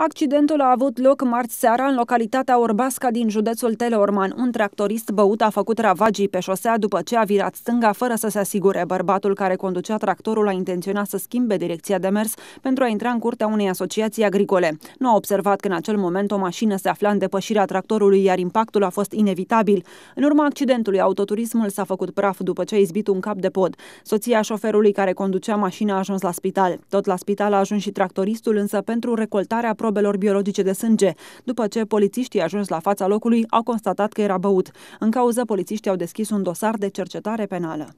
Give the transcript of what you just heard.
Accidentul a avut loc marți seara în localitatea Orbasca din județul Teleorman. Un tractorist băut a făcut ravagii pe șosea după ce a virat stânga fără să se asigure. Bărbatul care conducea tractorul a intenționat să schimbe direcția de mers pentru a intra în curtea unei asociații agricole. Nu a observat că în acel moment o mașină se afla în depășirea tractorului, iar impactul a fost inevitabil. În urma accidentului, autoturismul s-a făcut praf după ce a izbit un cap de pod. Soția șoferului care conducea mașina a ajuns la spital. Tot la spital a ajuns și tractoristul, însă pentru recoltarea probelor biologice de sânge, după ce polițiștii ajuns la fața locului au constatat că era băut. În cauză, polițiștii au deschis un dosar de cercetare penală.